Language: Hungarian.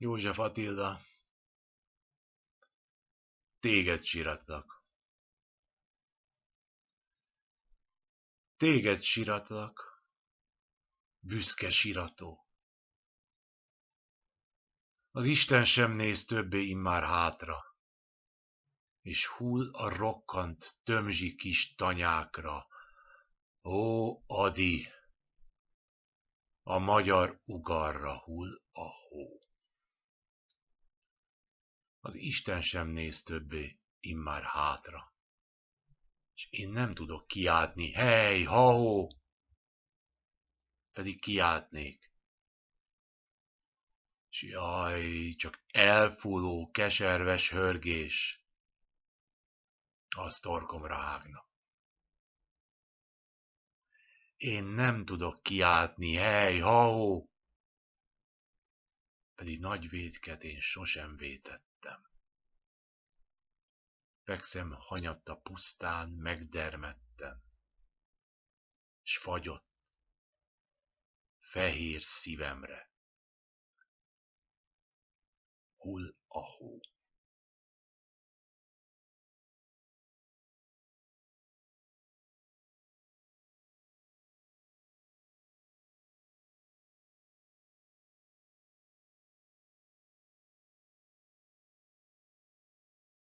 József Attila, téged siratlak. Téged siratlak, büszke sirató. Az Isten sem néz többé immár hátra, és hull a rokkant tömzsi kis tanyákra. Ó, Adi! A magyar ugarra hull a az Isten sem néz többé, immár hátra. És én nem tudok kiáltni, hely, haó! Pedig kiáltnék. És jaj, csak elfúló, keserves hörgés. Azt torkomra hágna. Én nem tudok kiáltni, hely, haó! pedig nagy védket én sosem vétettem. Fekszem hanyatta pusztán, megdermetten, s fagyott fehér szívemre. Hull a hó.